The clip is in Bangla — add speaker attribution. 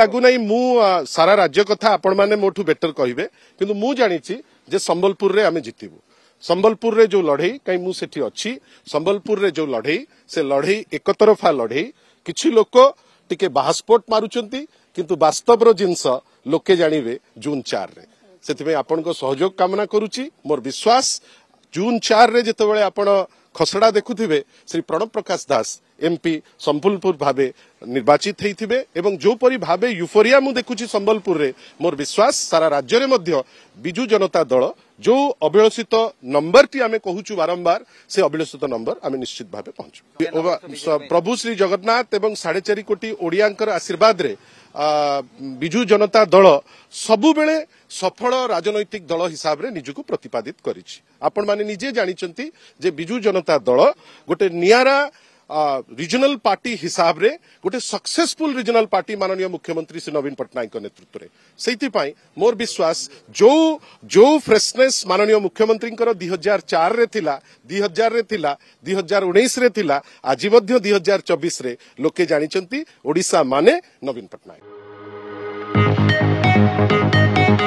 Speaker 1: ଲାଗୁ ମୁଁ ସାରା ରାଜ୍ୟ କଥା ଆପଣମାନେ ମୋଠୁ ବେଟର କହିବେ କିନ୍ତୁ ମୁଁ ଜାଣିଛି ଯେ ସମ୍ବଲପୁରରେ ଆମେ ଜିତିବୁ ସମ୍ବଲପୁରରେ ଯେଉଁ ଲଢ଼େଇ କାହିଁକି ମୁଁ ସେଠି ଅଛି ସମ୍ବଲପୁରରେ ଯେଉଁ ଲଢ଼େଇ ସେ ଲଢ଼େଇ ଏକତରଫା ଲଢ଼େଇ କିଛି ଲୋକ ଟିକେ ବାହାସ୍ଫୋଟ ମାରୁଛନ୍ତି କିନ୍ତୁ ବାସ୍ତବର ଜିନିଷ ଲୋକେ ଜାଣିବେ ଜୁନ୍ ଚାରିରେ ସେଥିପାଇଁ ଆପଣଙ୍କ ସହଯୋଗ କାମନା କରୁଛି ମୋର ବିଶ୍ୱାସ ଜୁନ୍ ଚାରିରେ ଯେତେବେଳେ ଆପଣ ଖସଡ଼ା ଦେଖୁଥିବେ ଶ୍ରୀ ପ୍ରଣବ ପ୍ରକାଶ ଦାସ এমপি ସମ୍ବଲପୁର ଭାବେ ନିର୍ବାଚିତ ହେଇଥିବେ ଏବଂ ଯେଉଁପରି ଭାବେ ୟୁଫୋରିଆ ମୁଁ ଦେଖୁଛି ସମ୍ବଲପୁରରେ ମୋର ବିଶ୍ୱାସ ସାରା ରାଜ୍ୟରେ ମଧ୍ୟ ବିଜୁ ଜନତା ଦଳ ଯେଉଁ ଅବିଳସିତ ନମ୍ବରଟି ଆମେ କହୁଛୁ ବାରମ୍ବାର ସେ ଅବିଳସିତ ନମ୍ବର ଆମେ ନିଶ୍ଚିତ ଭାବେ ପହଞ୍ଚିବୁ ପ୍ରଭୁ ଶ୍ରୀ ଜଗନ୍ନାଥ ଏବଂ ସାଢ଼େ ଚାରି କୋଟି ଓଡ଼ିଆଙ୍କର ଆଶୀର୍ବାଦରେ ବିଜୁ ଜନତା ଦଳ ସବୁବେଳେ ସଫଳ ରାଜନୈତିକ ଦଳ ହିସାବରେ ନିଜକୁ ପ୍ରତିପାଦିତ କରିଛି ଆପଣମାନେ ନିଜେ ଜାଣିଛନ୍ତି ଯେ ବିଜୁ ଜନତା ଦଳ ଗୋଟେ ନିଆରା রিজনাল পার্টি হিসাবে গোটে সকসেসফুল রিজনাল পার্টি মাননীয় মুখ্যমন্ত্রী শ্রী নবীন পট্টনাক নেতৃত্বে সেইপাই মোর বিশ্বাস যে যে ফ্রেশনেস মাননীয় মুখ্যমন্ত্রীঙ্কর দুই হাজার চারে লা দুই হাজারে লা দুই হাজার উনিশে লা আজ মধ্য দুই হাজার চবিশে লোকে জাঁচান ওড়শা মানে নবীন পট্টনাক